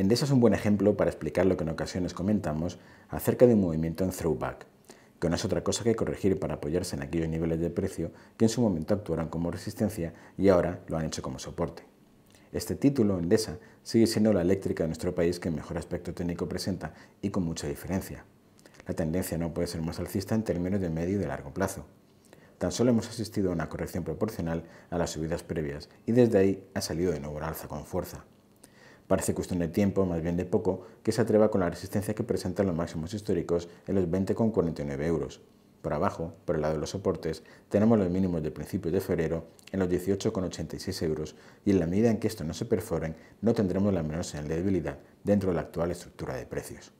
Endesa es un buen ejemplo para explicar lo que en ocasiones comentamos acerca de un movimiento en throwback, que no es otra cosa que corregir para apoyarse en aquellos niveles de precio que en su momento actuaron como resistencia y ahora lo han hecho como soporte. Este título, Endesa, sigue siendo la eléctrica de nuestro país que mejor aspecto técnico presenta y con mucha diferencia. La tendencia no puede ser más alcista en términos de medio y de largo plazo. Tan solo hemos asistido a una corrección proporcional a las subidas previas y desde ahí ha salido de nuevo alza con fuerza. Parece cuestión de tiempo, más bien de poco, que se atreva con la resistencia que presentan los máximos históricos en los 20,49 euros. Por abajo, por el lado de los soportes, tenemos los mínimos de principios de febrero en los 18,86 euros y en la medida en que estos no se perforen, no tendremos la menor señal de debilidad dentro de la actual estructura de precios.